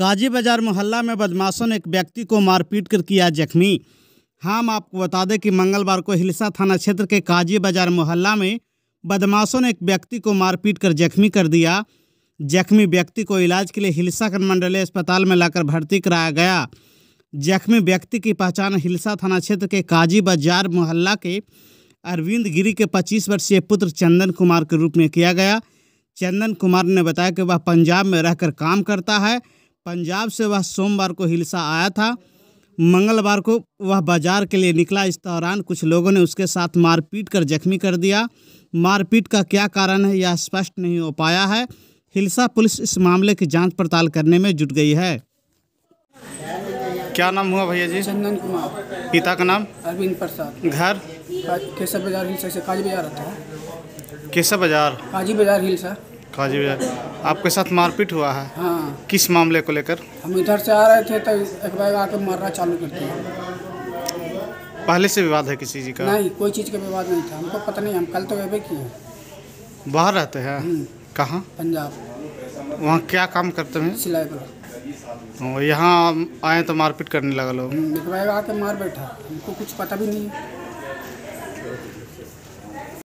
काजी बाजार मोहल्ला में बदमाशों ने एक व्यक्ति को मारपीट कर किया जख्मी हाँ, हम आपको बता दें कि मंगलवार को हिलसा थाना क्षेत्र के काजी बाजार मोहल्ला में बदमाशों ने एक व्यक्ति को मारपीट कर जख्मी कर दिया जख्मी व्यक्ति को इलाज के लिए हिलसा मंडलीय अस्पताल में लाकर भर्ती कराया गया जख्मी व्यक्ति की पहचान हिलसा थाना क्षेत्र के काजी बाजार मोहल्ला के अरविंद गिरी के 25 वर्षीय पुत्र चंदन कुमार के रूप में किया गया चंदन कुमार ने बताया कि वह पंजाब में रहकर काम करता है पंजाब से वह सोमवार को हिलसा आया था मंगलवार को वह बाजार के लिए निकला इस दौरान कुछ लोगों ने उसके साथ मारपीट कर जख्मी कर दिया मारपीट का क्या कारण है यह स्पष्ट नहीं हो पाया है हिलसा पुलिस इस मामले की जांच पड़ताल करने में जुट गई है क्या नाम हुआ भैया जी चंदन कुमार पिता का नाम अरविंद प्रसाद घर हाँ, केसर बाजार हिलसा से काजी बाजार आता है केसर बाजार काजी बाजार हिलसा काजी बाजार आपके साथ मारपीट हुआ है हाँ किस मामले को लेकर हम इधर से आ रहे थे तो एक बैग आके मारना चालू कर दिया पहले से विवाद है किसी चीज़ का नहीं कोई चीज़ का विवाद नहीं था हमको पता नहीं हम कल तो वे किए बाहर रहते हैं हम्म। कहाँ पंजाब वहाँ क्या काम करते हैं सिलाई पर यहाँ आए तो मारपीट करने लगा लोग हम्म, एक बैग आके मार बैठा हमको कुछ पता भी नहीं